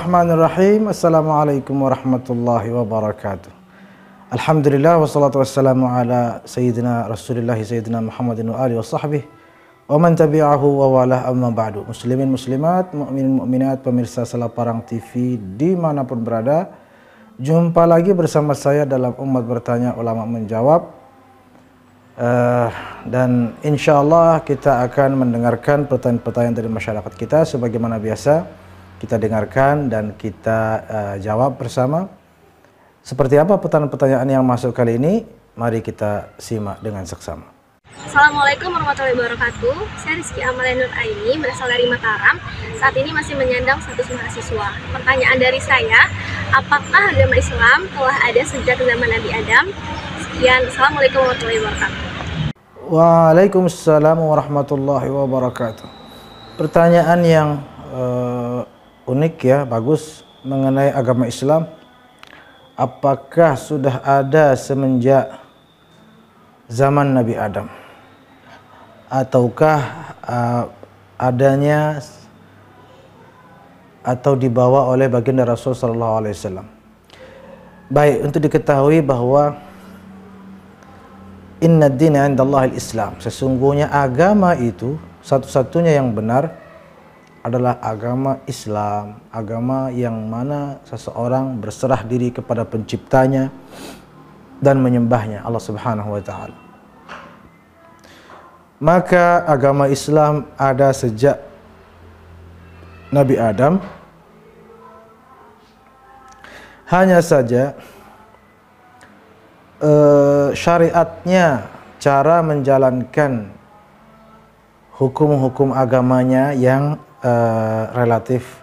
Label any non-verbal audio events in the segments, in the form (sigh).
Bismillahirrahmanirrahim. Assalamualaikum warahmatullahi wabarakatuh. Alhamdulillah wassalatu wassalamu ala sayyidina Rasulillah sayyidina Muhammadin wa alihi washabbihi wa man tabi'ahu wa wala amma ba'du. Muslimin muslimat, mukminin mukminat, pemirsa salaparang TV dimanapun berada, jumpa lagi bersama saya dalam Umat Bertanya Ulama Menjawab. Uh, dan insyaallah kita akan mendengarkan pertanyaan-pertanyaan dari masyarakat kita sebagaimana biasa kita dengarkan dan kita uh, jawab bersama. Seperti apa pertanyaan-pertanyaan yang masuk kali ini? Mari kita simak dengan seksama. Assalamualaikum warahmatullahi wabarakatuh. Saya Rizky Amalia Nur Aini, berasal dari Mataram. Saat ini masih menyandang status mahasiswa. Pertanyaan dari saya, apakah agama Islam telah ada sejak zaman Nabi Adam? Sekian, Assalamualaikum warahmatullahi wabarakatuh. Waalaikumsalam warahmatullahi wabarakatuh. Pertanyaan yang uh, unik ya, bagus mengenai agama Islam. Apakah sudah ada semenjak zaman Nabi Adam? Ataukah uh, adanya atau dibawa oleh baginda Rasul sallallahu alaihi wasallam? Baik, untuk diketahui bahwa inna dina Allah islam Sesungguhnya agama itu satu-satunya yang benar adalah agama Islam, agama yang mana seseorang berserah diri kepada penciptanya dan menyembahnya Allah Subhanahu wa taala. Maka agama Islam ada sejak Nabi Adam. Hanya saja eh, syariatnya cara menjalankan hukum-hukum agamanya yang eh, relatif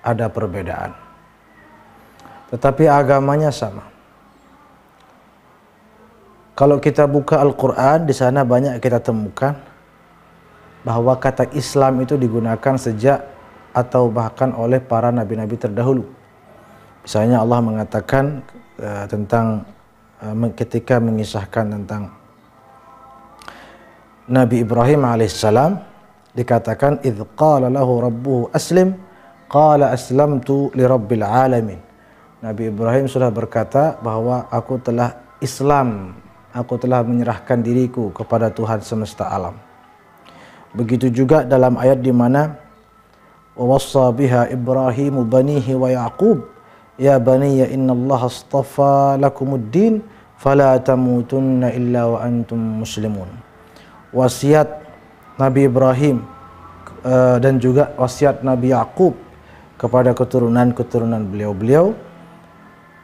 ada perbedaan. Tetapi agamanya sama. Kalau kita buka Al-Quran, di sana banyak kita temukan bahwa kata Islam itu digunakan sejak atau bahkan oleh para nabi-nabi terdahulu. Misalnya Allah mengatakan uh, tentang uh, ketika mengisahkan tentang Nabi Ibrahim alaihissalam dikatakan idh qala lahu rabbuhu aslim qala aslamtu li rabbil alamin Nabi Ibrahim sudah berkata bahwa aku telah Islam aku telah menyerahkan diriku kepada Tuhan semesta alam begitu juga dalam ayat di mana wawassa biha Ibrahim banihi wa Yaqub ya baniya Allah astafa lakumuddin fala tamutunna illa wa antum muslimun wasiat Nabi Ibrahim eh, dan juga wasiat Nabi Yakub kepada keturunan-keturunan beliau-beliau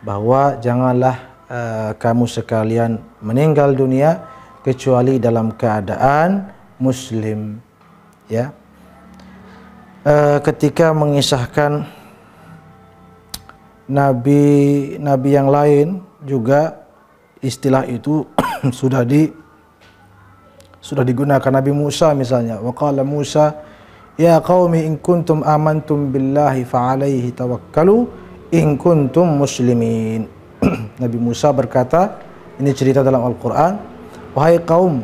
bahwa janganlah eh, kamu sekalian meninggal dunia kecuali dalam keadaan muslim ya eh, ketika mengisahkan nabi nabi yang lain juga istilah itu (clears throat) sudah di sudah digunakan Nabi Musa misalnya waqala Musa ya qaumi in kuntum amantum billahi fa alaihi tawakkalu in kuntum muslimin (clears throat) Nabi Musa berkata ini cerita dalam Al-Qur'an wahai kaum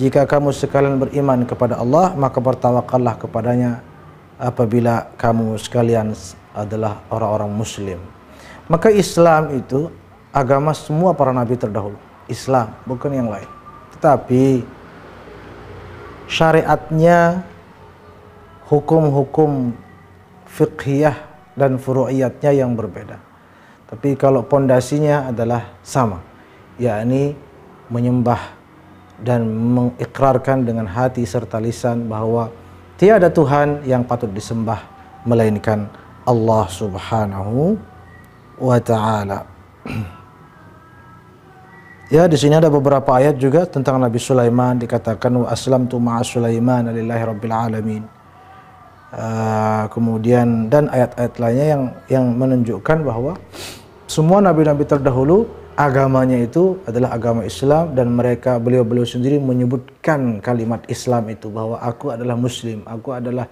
jika kamu sekalian beriman kepada Allah maka bertawakallah kepadanya apabila kamu sekalian adalah orang-orang muslim maka Islam itu agama semua para nabi terdahulu Islam bukan yang lain tetapi syariatnya, hukum-hukum fiqhiyah dan furu'iyatnya yang berbeda. Tapi kalau pondasinya adalah sama, yakni menyembah dan mengikrarkan dengan hati serta lisan bahwa tiada Tuhan yang patut disembah melainkan Allah Subhanahu wa taala. (clears throat) Ya, di sini ada beberapa ayat juga tentang Nabi Sulaiman dikatakan wa aslamtu ma'a Sulaiman lillahi rabbil alamin. Uh, kemudian dan ayat-ayat lainnya yang yang menunjukkan bahwa semua nabi-nabi terdahulu agamanya itu adalah agama Islam dan mereka beliau-beliau sendiri menyebutkan kalimat Islam itu bahwa aku adalah muslim, aku adalah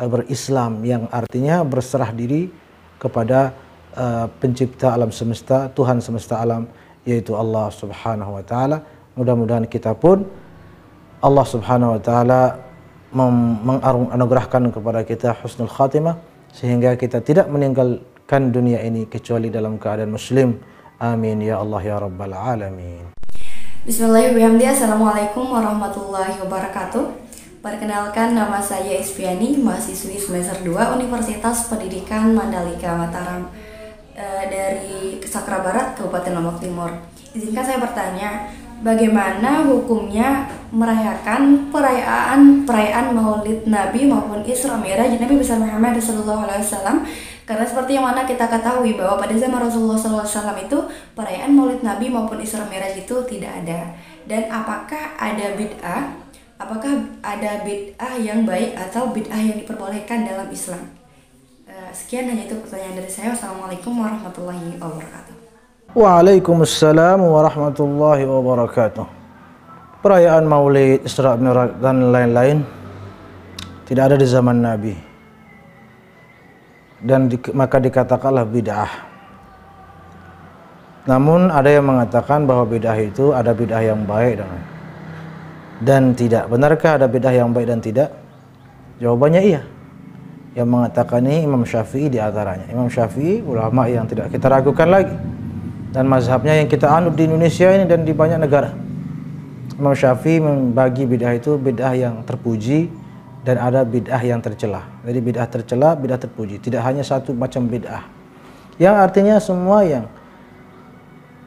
eh, berislam yang artinya berserah diri kepada uh, pencipta alam semesta, Tuhan semesta alam yaitu Allah Subhanahu wa taala. Mudah-mudahan kita pun Allah Subhanahu wa taala menganugerahkan kepada kita husnul khatimah sehingga kita tidak meninggalkan dunia ini kecuali dalam keadaan muslim. Amin ya Allah ya rabbal alamin. Bismillahirrahmanirrahim. Assalamualaikum warahmatullahi wabarakatuh. Perkenalkan nama saya Isfiani, mahasiswi semester 2 Universitas Pendidikan Mandalika Mataram. Eh, dari Sakra Barat Kabupaten Lombok Timur. Izinkan saya bertanya, bagaimana hukumnya merayakan perayaan perayaan Maulid Nabi maupun Isra Mi'raj Nabi besar Muhammad Sallallahu Alaihi Wasallam karena seperti yang mana kita ketahui bahwa pada zaman Rasulullah SAW itu perayaan Maulid Nabi maupun Isra Mi'raj itu tidak ada dan apakah ada bid'ah apakah ada bid'ah yang baik atau bid'ah yang diperbolehkan dalam Islam Sekian hanya itu pertanyaan dari saya. Wassalamualaikum warahmatullahi wabarakatuh. Waalaikumsalam warahmatullahi wabarakatuh. Perayaan Maulid, Isra Mi'raj dan lain-lain tidak ada di zaman Nabi. Dan di, maka dikatakanlah bid'ah. Namun ada yang mengatakan bahwa bid'ah itu ada bid'ah yang baik dan dan tidak. Benarkah ada bid'ah yang baik dan tidak? Jawabannya iya yang mengatakan ini Imam Syafi'i di antaranya. Imam Syafi'i ulama yang tidak kita ragukan lagi dan mazhabnya yang kita anut di Indonesia ini dan di banyak negara. Imam Syafi'i membagi bid'ah itu bid'ah yang terpuji dan ada bid'ah yang tercela. Jadi bid'ah tercela, bid'ah terpuji. Tidak hanya satu macam bid'ah. Yang artinya semua yang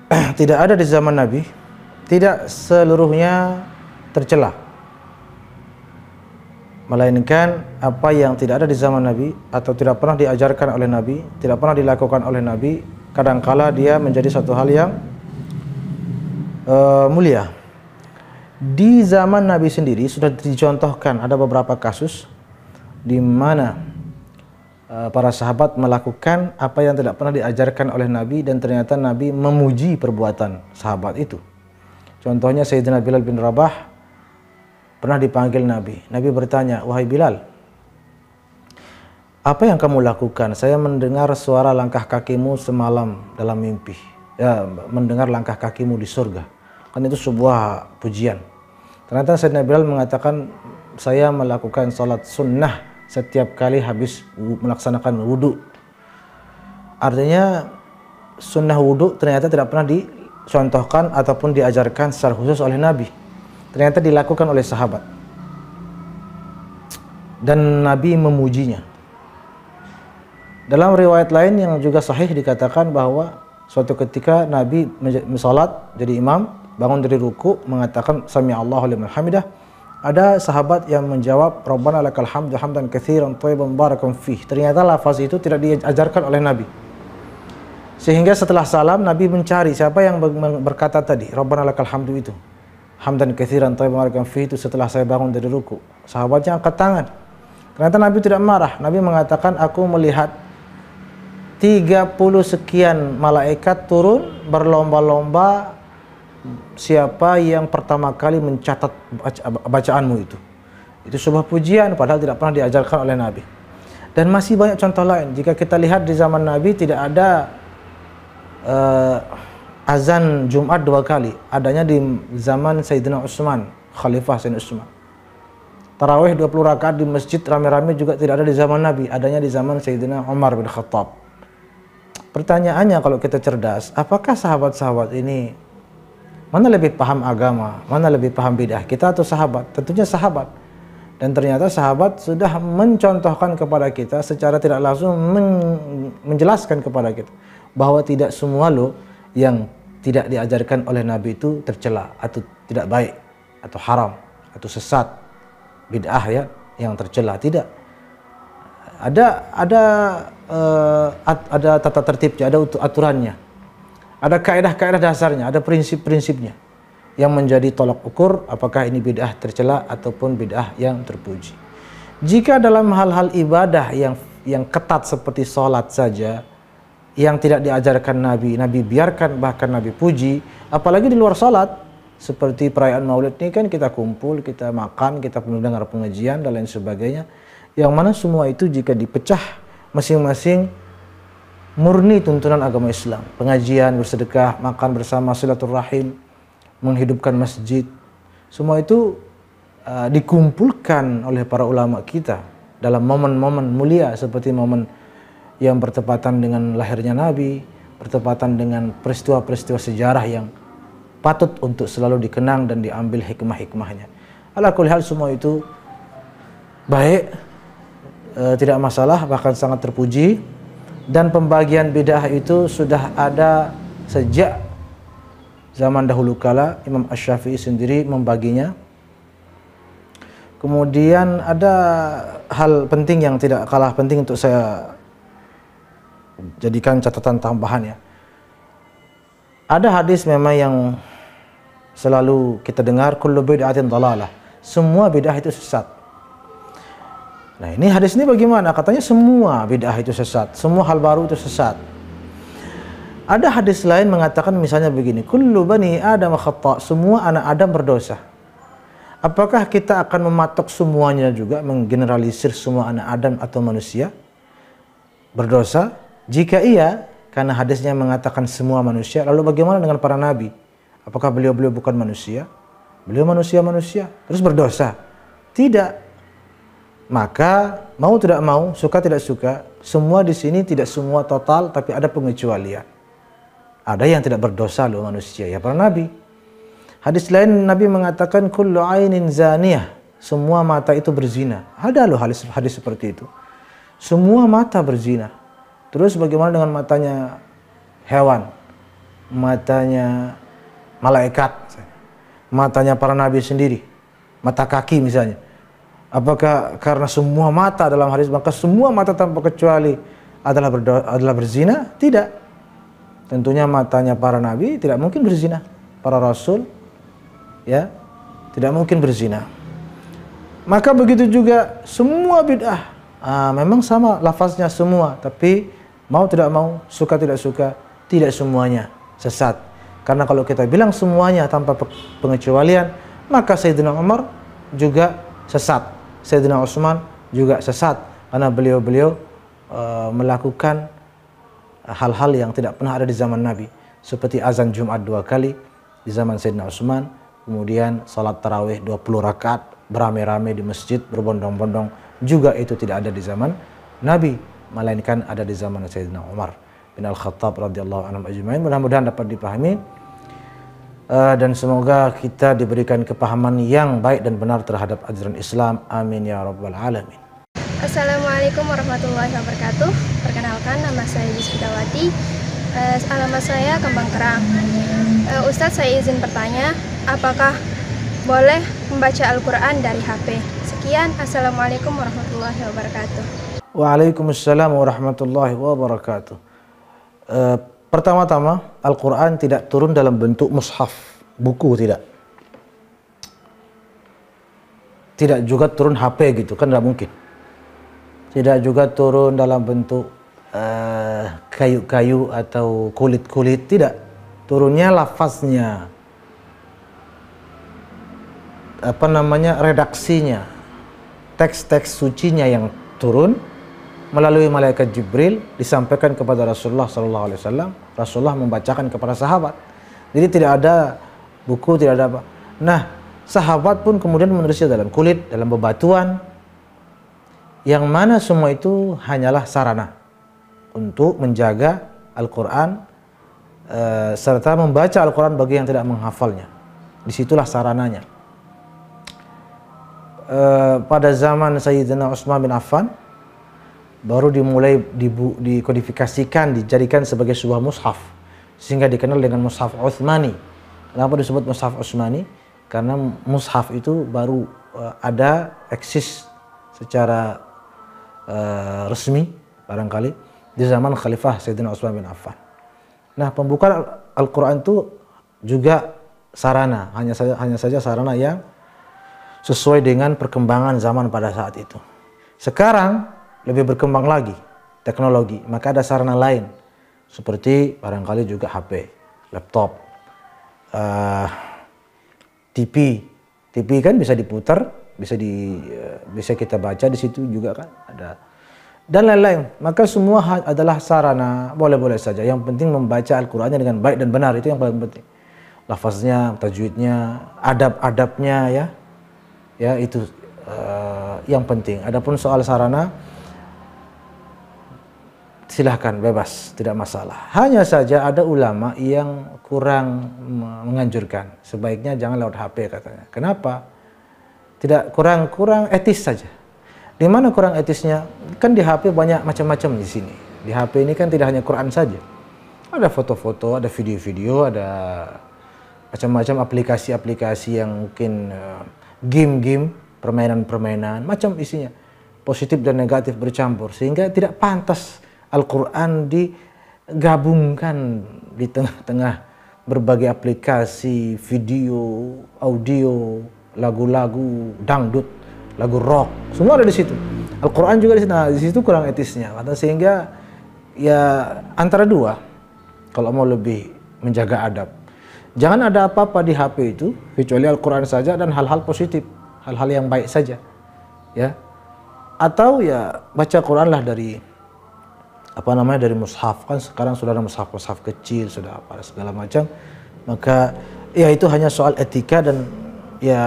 (clears throat) tidak ada di zaman Nabi tidak seluruhnya tercela melainkan apa yang tidak ada di zaman Nabi atau tidak pernah diajarkan oleh Nabi, tidak pernah dilakukan oleh Nabi, kadangkala dia menjadi satu hal yang uh, mulia. Di zaman Nabi sendiri sudah dicontohkan ada beberapa kasus di mana uh, para sahabat melakukan apa yang tidak pernah diajarkan oleh Nabi dan ternyata Nabi memuji perbuatan sahabat itu. Contohnya Sayyidina Bilal bin Rabah pernah dipanggil Nabi. Nabi bertanya, "Wahai Bilal, apa yang kamu lakukan? Saya mendengar suara langkah kakimu semalam dalam mimpi. Ya, mendengar langkah kakimu di surga." Kan itu sebuah pujian. Ternyata Sayyidina Bilal mengatakan, "Saya melakukan sholat sunnah setiap kali habis melaksanakan wudhu." Artinya sunnah wudhu ternyata tidak pernah dicontohkan ataupun diajarkan secara khusus oleh Nabi ternyata dilakukan oleh sahabat. Dan Nabi memujinya. Dalam riwayat lain yang juga sahih dikatakan bahwa suatu ketika Nabi salat jadi imam, bangun dari ruku mengatakan sami Allahu liman hamidah. Ada sahabat yang menjawab Rabbana lakal hamdu hamdan katsiran thayyiban barakan fih. Ternyata lafaz itu tidak diajarkan oleh Nabi. Sehingga setelah salam Nabi mencari siapa yang berkata tadi Rabbana lakal hamdu itu hamdan kathiran tayyiban barakan fihi itu setelah saya bangun dari ruku. Sahabatnya angkat tangan. Ternyata Nabi tidak marah. Nabi mengatakan, aku melihat 30 sekian malaikat turun berlomba-lomba siapa yang pertama kali mencatat bacaanmu itu. Itu sebuah pujian padahal tidak pernah diajarkan oleh Nabi. Dan masih banyak contoh lain. Jika kita lihat di zaman Nabi tidak ada uh, azan Jumat dua kali, adanya di zaman Sayyidina Utsman, Khalifah Sayyidina Utsman. Tarawih 20 rakaat di masjid rame-rame juga tidak ada di zaman Nabi, adanya di zaman Sayyidina Umar bin Khattab. Pertanyaannya kalau kita cerdas, apakah sahabat-sahabat ini mana lebih paham agama, mana lebih paham bidah, kita atau sahabat? Tentunya sahabat. Dan ternyata sahabat sudah mencontohkan kepada kita secara tidak langsung men menjelaskan kepada kita bahwa tidak semua lo yang tidak diajarkan oleh Nabi itu tercela atau tidak baik atau haram atau sesat bid'ah ya yang tercela tidak ada ada uh, ada tata tertibnya ada aturannya ada kaedah-kaedah dasarnya ada prinsip-prinsipnya yang menjadi tolak ukur apakah ini bid'ah tercela ataupun bid'ah yang terpuji jika dalam hal-hal ibadah yang yang ketat seperti sholat saja yang tidak diajarkan Nabi, Nabi biarkan bahkan Nabi puji, apalagi di luar salat seperti perayaan Maulid ini kan kita kumpul, kita makan, kita mendengar pengajian dan lain sebagainya. Yang mana semua itu jika dipecah masing-masing murni tuntunan agama Islam, pengajian, bersedekah, makan bersama, silaturahim, menghidupkan masjid. Semua itu uh, dikumpulkan oleh para ulama kita dalam momen-momen mulia seperti momen yang bertepatan dengan lahirnya Nabi, bertepatan dengan peristiwa-peristiwa sejarah yang patut untuk selalu dikenang dan diambil hikmah-hikmahnya. Ala hal semua itu baik, e, tidak masalah, bahkan sangat terpuji. Dan pembagian bidah itu sudah ada sejak zaman dahulu kala Imam Ash-Syafi'i sendiri membaginya. Kemudian ada hal penting yang tidak kalah penting untuk saya jadikan catatan tambahan ya. Ada hadis memang yang selalu kita dengar kullu bid'atin dalalah. Semua bid'ah itu sesat. Nah, ini hadis ini bagaimana? Katanya semua bid'ah itu sesat, semua hal baru itu sesat. Ada hadis lain mengatakan misalnya begini, kullu bani adam khata, semua anak Adam berdosa. Apakah kita akan mematok semuanya juga, menggeneralisir semua anak Adam atau manusia berdosa? Jika iya, karena hadisnya mengatakan semua manusia, lalu bagaimana dengan para nabi? Apakah beliau-beliau bukan manusia? Beliau manusia-manusia, terus berdosa? Tidak. Maka mau tidak mau, suka tidak suka, semua di sini tidak semua total, tapi ada pengecualian. Ada yang tidak berdosa loh manusia, ya para nabi. Hadis lain Nabi mengatakan kullu ainin zaniyah, semua mata itu berzina. Ada loh hadis hadis seperti itu. Semua mata berzina. Terus bagaimana dengan matanya hewan? Matanya malaikat, matanya para nabi sendiri, mata kaki misalnya. Apakah karena semua mata dalam hadis maka semua mata tanpa kecuali adalah berdo- adalah berzina? Tidak. Tentunya matanya para nabi tidak mungkin berzina, para rasul ya, tidak mungkin berzina. Maka begitu juga semua bid'ah. Ah, memang sama lafaznya semua, tapi Mau tidak mau, suka tidak suka, tidak semuanya sesat. Karena kalau kita bilang semuanya tanpa pengecualian, maka Sayyidina Umar juga sesat. Sayyidina Utsman juga sesat karena beliau-beliau uh, melakukan hal-hal yang tidak pernah ada di zaman Nabi. Seperti azan Jumat dua kali di zaman Sayyidina Utsman, kemudian salat tarawih 20 rakaat beramai-ramai di masjid berbondong-bondong juga itu tidak ada di zaman Nabi melainkan ada di zaman Sayyidina Umar bin Al-Khattab radhiyallahu anhu ajmain. Mudah-mudahan dapat dipahami uh, dan semoga kita diberikan kepahaman yang baik dan benar terhadap ajaran Islam. Amin ya rabbal alamin. Assalamualaikum warahmatullahi wabarakatuh. Perkenalkan nama saya Yuskitawati. Uh, eh, alamat saya Kembang Kerang. Uh, eh, Ustadz saya izin bertanya, apakah boleh membaca Al-Quran dari HP? Sekian, Assalamualaikum warahmatullahi wabarakatuh. Waalaikumsalam warahmatullahi wabarakatuh. E, pertama-tama, Al-Quran tidak turun dalam bentuk mushaf, buku tidak. Tidak juga turun HP gitu, kan tidak mungkin. Tidak juga turun dalam bentuk kayu eh, kayu-kayu atau kulit-kulit, tidak. Turunnya lafaznya, apa namanya redaksinya, teks-teks sucinya yang turun, melalui malaikat Jibril disampaikan kepada Rasulullah Shallallahu Alaihi Wasallam. Rasulullah membacakan kepada sahabat. Jadi tidak ada buku, tidak ada apa. Nah, sahabat pun kemudian menulisnya dalam kulit, dalam bebatuan. Yang mana semua itu hanyalah sarana untuk menjaga Al-Quran e, serta membaca Al-Quran bagi yang tidak menghafalnya. Disitulah sarananya. E, pada zaman Sayyidina Utsman bin Affan, baru dimulai dibu, dikodifikasikan, dijadikan sebagai sebuah mushaf sehingga dikenal dengan mushaf Utsmani. Kenapa disebut mushaf Utsmani? Karena mushaf itu baru uh, ada eksis secara uh, resmi barangkali di zaman Khalifah Sayyidina Utsman bin Affan. Nah, pembukaan Al-Qur'an itu juga sarana, hanya saja hanya saja sarana yang sesuai dengan perkembangan zaman pada saat itu. Sekarang lebih berkembang lagi teknologi, maka ada sarana lain seperti barangkali juga HP, laptop, uh, eh, TV, TV kan bisa diputar, bisa di eh, bisa kita baca di situ juga kan ada dan lain-lain. Maka semua adalah sarana boleh-boleh saja. Yang penting membaca Al-Qur'annya dengan baik dan benar itu yang paling penting. Lafaznya, tajwidnya, adab-adabnya ya. Ya itu uh, yang penting. Adapun soal sarana silahkan bebas, tidak masalah. Hanya saja ada ulama yang kurang menganjurkan. Sebaiknya jangan lewat HP katanya. Kenapa? Tidak kurang kurang etis saja. Di mana kurang etisnya? Kan di HP banyak macam-macam di sini. Di HP ini kan tidak hanya Quran saja. Ada foto-foto, ada video-video, ada macam-macam aplikasi-aplikasi yang mungkin eh, game-game, permainan-permainan, macam isinya. Positif dan negatif bercampur sehingga tidak pantas Al-Quran digabungkan di tengah-tengah berbagai aplikasi, video, audio, lagu-lagu, dangdut, lagu rock, semua ada di situ. Al-Quran juga di situ, nah, di situ kurang etisnya, kata sehingga ya antara dua, kalau mau lebih menjaga adab. Jangan ada apa-apa di HP itu, kecuali Al-Quran saja dan hal-hal positif, hal-hal yang baik saja. ya Atau ya baca Quran lah dari apa namanya dari mushaf kan sekarang sudah ada mushaf-mushaf kecil sudah apa segala macam maka ya itu hanya soal etika dan ya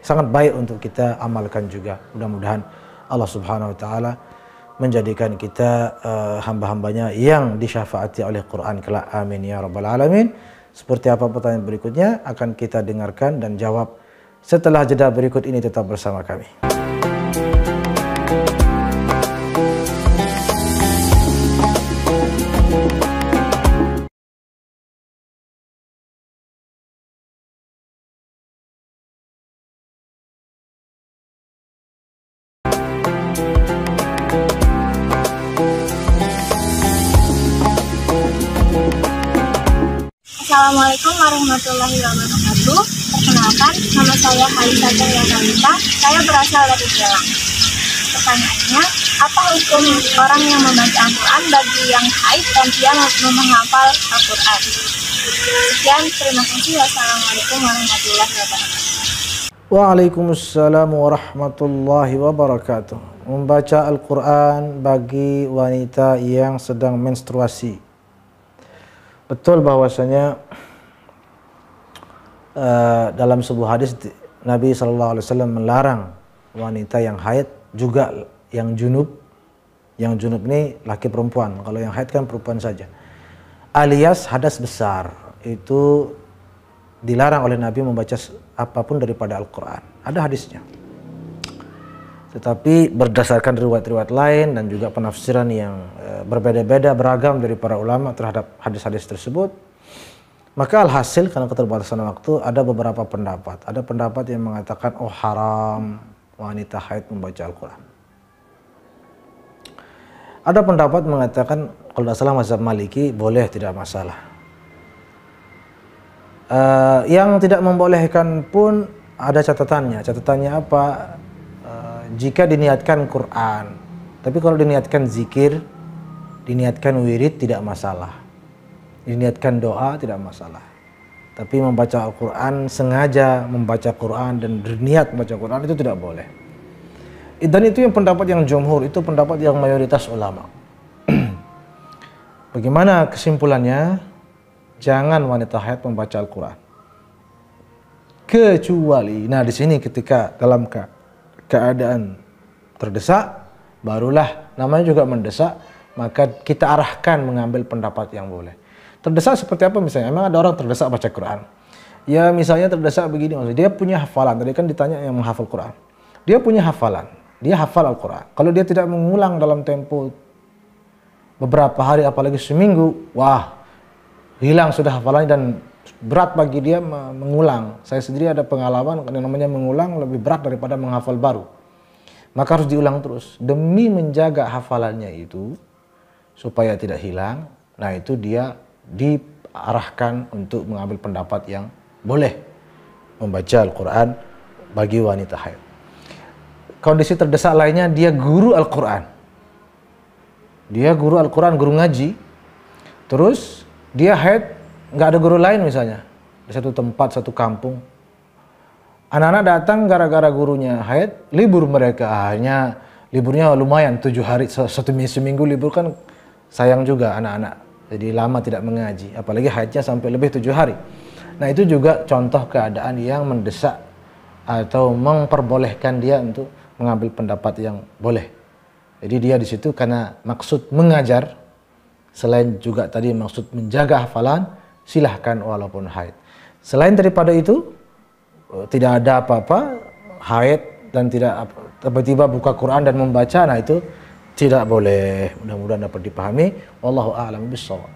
sangat baik untuk kita amalkan juga mudah-mudahan Allah Subhanahu wa taala menjadikan kita uh, hamba-hambanya yang disyafaati oleh Quran kelak amin ya rabbal alamin seperti apa pertanyaan berikutnya akan kita dengarkan dan jawab setelah jeda berikut ini tetap bersama kami. warahmatullahi wabarakatuh. Perkenalkan, nama saya Halisa Cahyanita. Saya berasal dari Jelang. Pertanyaannya, apa hukum orang yang membaca Al-Quran bagi yang haid dan dia menghafal Al-Quran? Sekian, terima kasih. Wassalamualaikum warahmatullahi wabarakatuh. Waalaikumsalam warahmatullahi wabarakatuh. Membaca Al-Quran bagi wanita yang sedang menstruasi. Betul bahwasanya uh, dalam sebuah hadis Nabi SAW melarang wanita yang haid juga yang junub yang junub ini laki perempuan kalau yang haid kan perempuan saja alias hadas besar itu dilarang oleh Nabi membaca apapun daripada Al-Quran ada hadisnya tetapi berdasarkan riwayat-riwayat lain dan juga penafsiran yang eh, berbeda-beda beragam dari para ulama terhadap hadis-hadis tersebut maka alhasil karena keterbatasan waktu ada beberapa pendapat. Ada pendapat yang mengatakan oh haram wanita haid membaca Al-Quran. Ada pendapat mengatakan kalau tidak salah mazhab Maliki boleh tidak masalah. Uh, yang tidak membolehkan pun ada catatannya. Catatannya apa? Uh, jika diniatkan Quran. Tapi kalau diniatkan zikir, diniatkan wirid tidak masalah diniatkan doa tidak masalah. Tapi membaca Al-Quran, sengaja membaca Quran dan berniat membaca Quran itu tidak boleh. Dan itu yang pendapat yang jumhur, itu pendapat yang mayoritas ulama. (clears throat) Bagaimana kesimpulannya? Jangan wanita haid membaca Al-Quran. Kecuali, nah di sini ketika dalam ke keadaan terdesak, barulah namanya juga mendesak, maka kita arahkan mengambil pendapat yang boleh. Terdesak seperti apa misalnya? Emang ada orang terdesak baca Quran? Ya misalnya terdesak begini, maksudnya dia punya hafalan. Tadi kan ditanya yang menghafal Quran. Dia punya hafalan. Dia hafal Al-Quran. Kalau dia tidak mengulang dalam tempo beberapa hari, apalagi seminggu, wah, hilang sudah hafalannya dan berat bagi dia mengulang. Saya sendiri ada pengalaman yang namanya mengulang lebih berat daripada menghafal baru. Maka harus diulang terus demi menjaga hafalannya itu supaya tidak hilang. Nah, itu dia diarahkan untuk mengambil pendapat yang boleh membaca Al-Quran bagi wanita haid. Kondisi terdesak lainnya dia guru Al-Quran. Dia guru Al-Quran, guru ngaji. Terus dia haid, nggak ada guru lain misalnya. Di satu tempat, satu kampung. Anak-anak datang gara-gara gurunya haid, libur mereka. Hanya liburnya lumayan, tujuh hari, satu seminggu libur kan sayang juga anak-anak jadi lama tidak mengaji, apalagi haidnya sampai lebih tujuh hari. Nah itu juga contoh keadaan yang mendesak atau memperbolehkan dia untuk mengambil pendapat yang boleh. Jadi dia di situ karena maksud mengajar, selain juga tadi maksud menjaga hafalan, silahkan walaupun haid. Selain daripada itu, eh, tidak ada apa-apa, haid dan tidak tiba-tiba buka Quran dan membaca, nah itu tidak boleh. Mudah-mudahan dapat dipahami. Wallahu a'lam bishawab.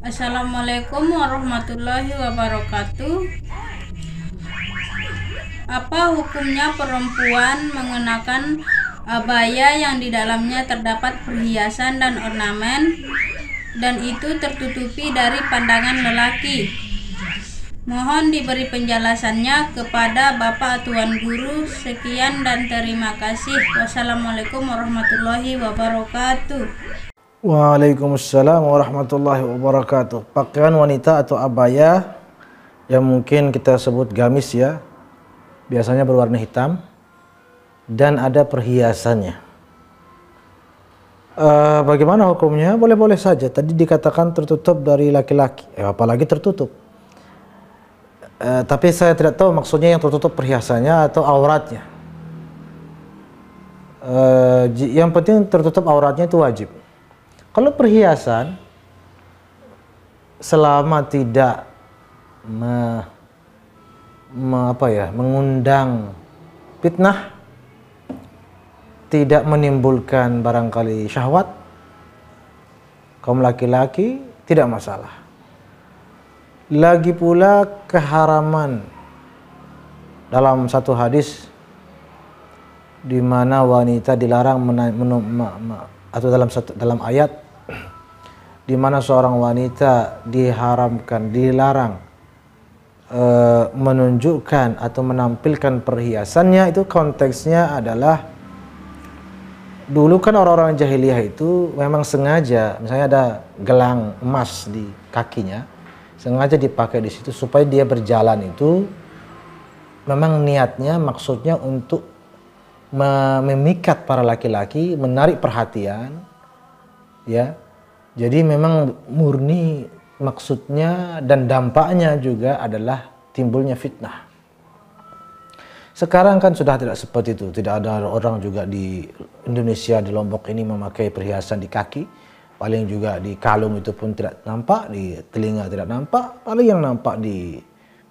Assalamualaikum warahmatullahi wabarakatuh. Apa hukumnya perempuan mengenakan abaya yang di dalamnya terdapat perhiasan dan ornamen dan itu tertutupi dari pandangan lelaki? Mohon diberi penjelasannya kepada Bapak Tuan Guru. Sekian dan terima kasih. Wassalamualaikum warahmatullahi wabarakatuh. Waalaikumsalam warahmatullahi wabarakatuh. Pakaian wanita atau abaya yang mungkin kita sebut gamis ya, biasanya berwarna hitam dan ada perhiasannya. Uh, bagaimana hukumnya? Boleh-boleh saja. Tadi dikatakan tertutup dari laki-laki, eh, apalagi tertutup Eh, tapi saya tidak tahu maksudnya yang tertutup perhiasannya atau auratnya. Uh, yang penting tertutup auratnya itu wajib. Kalau perhiasan, selama tidak me, me, apa ya, mengundang fitnah, tidak menimbulkan barangkali syahwat, kaum laki-laki tidak masalah lagi pula keharaman dalam satu hadis di mana wanita dilarang atau dalam satu, dalam ayat (clears throat) di mana seorang wanita diharamkan dilarang e, menunjukkan atau menampilkan perhiasannya itu konteksnya adalah dulu kan orang-orang jahiliyah itu memang sengaja misalnya ada gelang emas di kakinya sengaja dipakai di situ supaya dia berjalan itu memang niatnya maksudnya untuk memikat para laki-laki, menarik perhatian ya. Jadi memang murni maksudnya dan dampaknya juga adalah timbulnya fitnah. Sekarang kan sudah tidak seperti itu, tidak ada orang juga di Indonesia di Lombok ini memakai perhiasan di kaki paling juga di kalung itu pun tidak nampak, di telinga tidak nampak, paling yang nampak di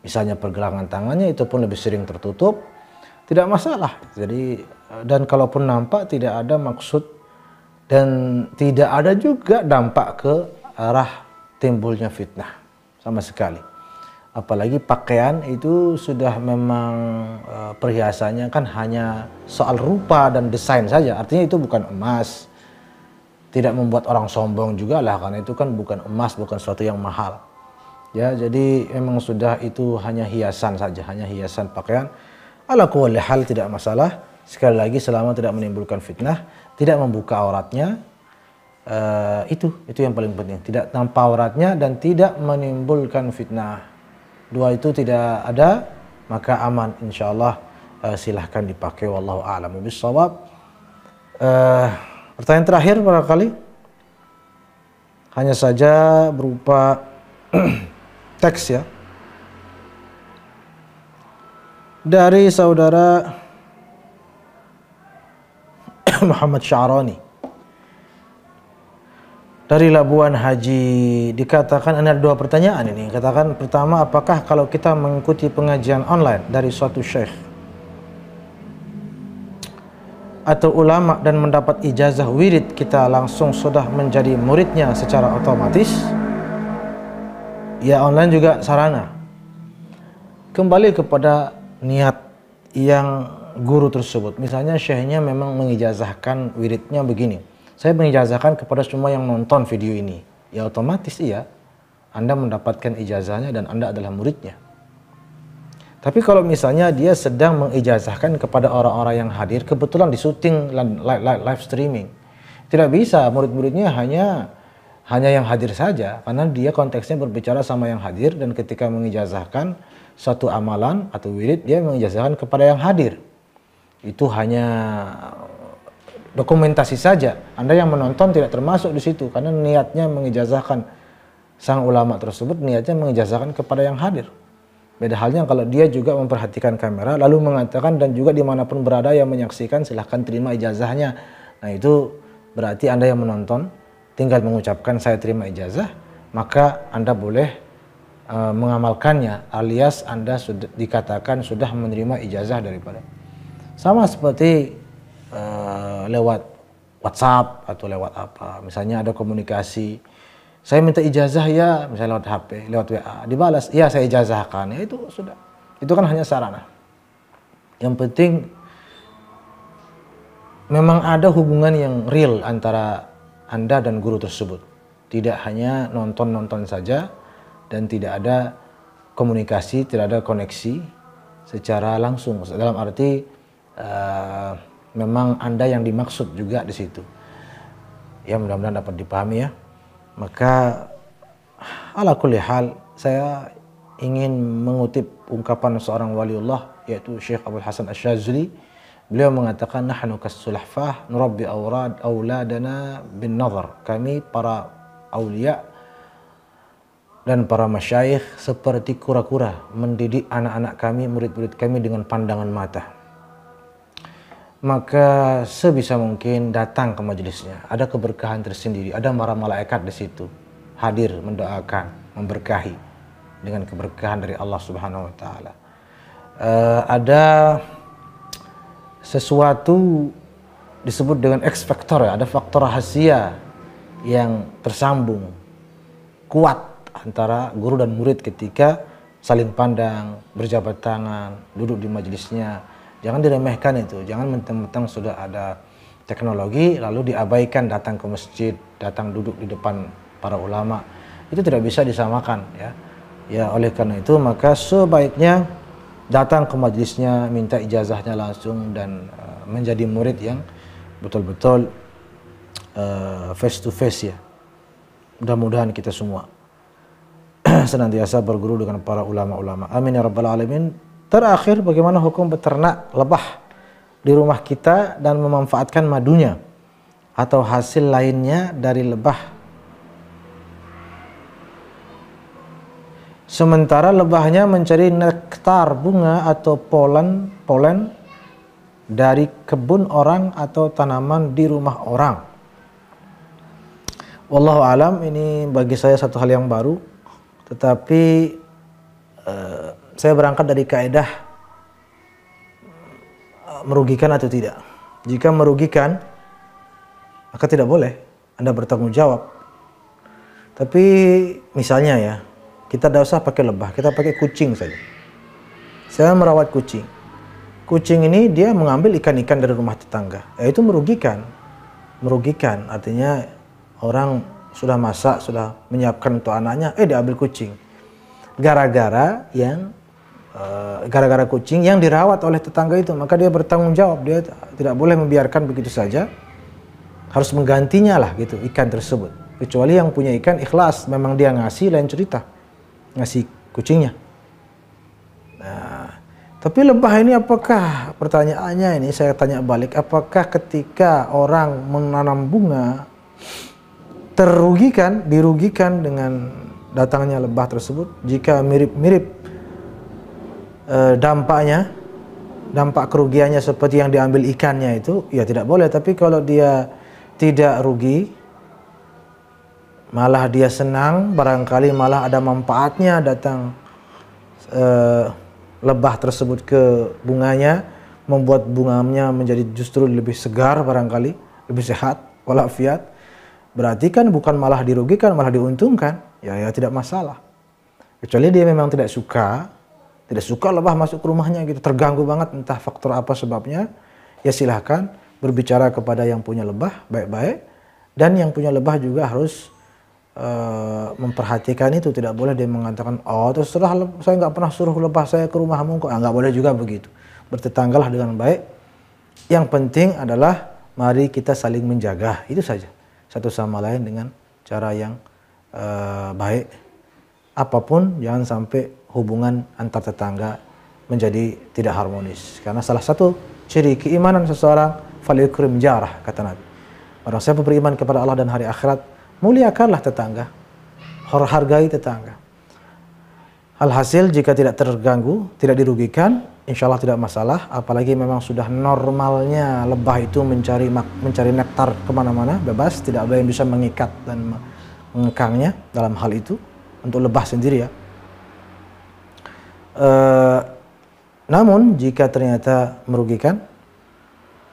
misalnya pergelangan tangannya itu pun lebih sering tertutup, tidak masalah. Jadi dan kalaupun nampak tidak ada maksud dan tidak ada juga dampak ke arah timbulnya fitnah sama sekali. Apalagi pakaian itu sudah memang eh, perhiasannya kan hanya soal rupa dan desain saja. Artinya itu bukan emas, tidak membuat orang sombong juga lah karena itu kan bukan emas bukan sesuatu yang mahal ya jadi memang sudah itu hanya hiasan saja hanya hiasan pakaian ala kuali hal tidak masalah sekali lagi selama tidak menimbulkan fitnah tidak membuka auratnya uh, itu itu yang paling penting tidak tanpa auratnya dan tidak menimbulkan fitnah dua itu tidak ada maka aman insyaallah uh, eh, silahkan dipakai wallahu a'lamu bisawab uh, Pertanyaan terakhir barangkali hanya saja berupa (clears throat) teks ya. Dari saudara (clears throat) Muhammad Syarani dari Labuan Haji dikatakan ada dua pertanyaan ini. Katakan pertama apakah kalau kita mengikuti pengajian online dari suatu syekh atau ulama dan mendapat ijazah wirid kita langsung sudah menjadi muridnya secara otomatis ya online juga sarana kembali kepada niat yang guru tersebut misalnya syekhnya memang mengijazahkan wiridnya begini saya mengijazahkan kepada semua yang nonton video ini ya otomatis iya anda mendapatkan ijazahnya dan anda adalah muridnya tapi kalau misalnya dia sedang mengijazahkan kepada orang-orang yang hadir, kebetulan di syuting live streaming, tidak bisa murid-muridnya hanya hanya yang hadir saja, karena dia konteksnya berbicara sama yang hadir dan ketika mengijazahkan satu amalan atau wirid dia mengijazahkan kepada yang hadir. Itu hanya dokumentasi saja. Anda yang menonton tidak termasuk di situ karena niatnya mengijazahkan sang ulama tersebut niatnya mengijazahkan kepada yang hadir. Beda halnya kalau dia juga memperhatikan kamera lalu mengatakan dan juga dimanapun berada yang menyaksikan silahkan terima ijazahnya. Nah itu berarti Anda yang menonton tinggal mengucapkan saya terima ijazah maka Anda boleh e, mengamalkannya alias Anda sudah dikatakan sudah menerima ijazah daripada. Sama seperti e, lewat WhatsApp atau lewat apa misalnya ada komunikasi saya minta ijazah ya, misalnya lewat HP, lewat WA, dibalas, ya saya ijazahkan, ya itu sudah. Itu kan hanya sarana. Yang penting memang ada hubungan yang real antara Anda dan guru tersebut. Tidak hanya nonton-nonton saja dan tidak ada komunikasi, tidak ada koneksi secara langsung. Dalam arti uh, memang Anda yang dimaksud juga di situ. Ya mudah-mudahan dapat dipahami ya. Maka ala kulli hal saya ingin mengutip ungkapan seorang waliullah yaitu Syekh Abdul Hasan Asyazili beliau mengatakan nahnu kasulahfah nurabbi awrad auladana bin nazar kami para aulia dan para masyayikh seperti kura-kura mendidik anak-anak kami murid-murid kami dengan pandangan mata maka sebisa mungkin datang ke majelisnya. Ada keberkahan tersendiri, ada para malaikat di situ hadir mendoakan, memberkahi dengan keberkahan dari Allah Subhanahu wa taala. Uh, ada sesuatu disebut dengan X factor, ya. ada faktor rahasia yang tersambung kuat antara guru dan murid ketika saling pandang, berjabat tangan, duduk di majelisnya, Jangan diremehkan itu, jangan mentang-mentang sudah ada teknologi lalu diabaikan datang ke masjid, datang duduk di depan para ulama. Itu tidak bisa disamakan ya. Ya oleh karena itu maka sebaiknya datang ke majlisnya, minta ijazahnya langsung dan eh, menjadi murid yang betul-betul uh, eh, face to face ya. Mudah-mudahan kita semua (clears throat) senantiasa berguru dengan para ulama-ulama. Amin ya rabbal alamin. Terakhir bagaimana hukum peternak lebah di rumah kita dan memanfaatkan madunya atau hasil lainnya dari lebah. Sementara lebahnya mencari nektar bunga atau polen polen dari kebun orang atau tanaman di rumah orang. Wallahu alam ini bagi saya satu hal yang baru, tetapi uh, saya berangkat dari kaedah eh, merugikan atau tidak. Jika merugikan, maka tidak boleh Anda bertanggung jawab. Tapi misalnya ya, kita tidak usah pakai lebah, kita pakai kucing saja. Saya merawat kucing. Kucing ini dia mengambil ikan-ikan dari rumah tetangga. Ya, itu merugikan. Merugikan artinya orang sudah masak, sudah menyiapkan untuk anaknya, eh diambil kucing gara-gara yang Eh, gara-gara kucing yang dirawat oleh tetangga itu maka dia bertanggung jawab dia tidak boleh membiarkan begitu saja harus menggantinya lah gitu ikan tersebut kecuali yang punya ikan ikhlas memang dia ngasih lain cerita ngasih kucingnya nah, tapi lebah ini apakah pertanyaannya ini saya tanya balik apakah ketika orang menanam bunga terugikan dirugikan dengan datangnya lebah tersebut jika mirip-mirip Eh, dampaknya dampak kerugiannya seperti yang diambil ikannya itu ya tidak boleh tapi kalau dia tidak rugi malah dia senang barangkali malah ada manfaatnya datang e, lebah tersebut ke bunganya membuat bunganya menjadi justru lebih segar barangkali lebih sehat walafiat berarti kan bukan malah dirugikan malah diuntungkan ya ya tidak masalah kecuali dia memang tidak suka tidak suka lebah masuk ke rumahnya gitu terganggu banget entah faktor apa sebabnya ya silahkan berbicara kepada yang punya lebah baik-baik dan yang punya lebah juga harus uh, memperhatikan itu tidak boleh dia mengatakan oh terserah saya nggak pernah suruh lebah saya ke rumahmu kok ah, nggak boleh juga begitu bertetanggalah dengan baik yang penting adalah mari kita saling menjaga itu saja satu sama lain dengan cara yang uh, baik apapun jangan sampai hubungan antar tetangga menjadi tidak harmonis. Karena salah satu ciri keimanan seseorang falikrim jarah kata Nabi. Orang siapa beriman kepada Allah dan hari akhirat, muliakanlah tetangga, hargai tetangga. Alhasil jika tidak terganggu, tidak dirugikan, insya Allah tidak masalah. Apalagi memang sudah normalnya lebah itu mencari mencari nektar kemana-mana, bebas, tidak ada yang bisa mengikat dan mengekangnya dalam hal itu untuk lebah sendiri ya. Eh, namun jika ternyata merugikan,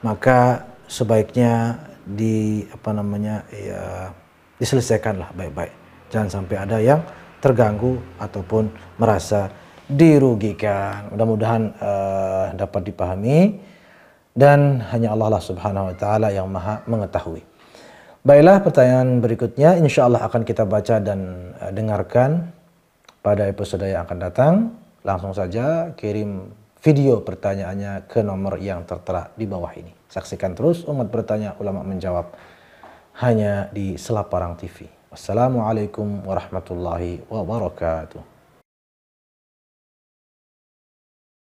maka sebaiknya di apa namanya ya diselesaikanlah baik-baik. Jangan sampai ada yang terganggu ataupun merasa dirugikan. Mudah-mudahan uh, dapat dipahami dan hanya Allah lah Subhanahu wa taala yang Maha mengetahui. Baiklah pertanyaan berikutnya insya Allah akan kita baca dan eh, dengarkan pada episode yang akan datang. Langsung saja kirim video pertanyaannya ke nomor yang tertera di bawah ini. Saksikan terus umat bertanya, ulama menjawab hanya di Selaparang TV. Wassalamualaikum warahmatullahi wabarakatuh.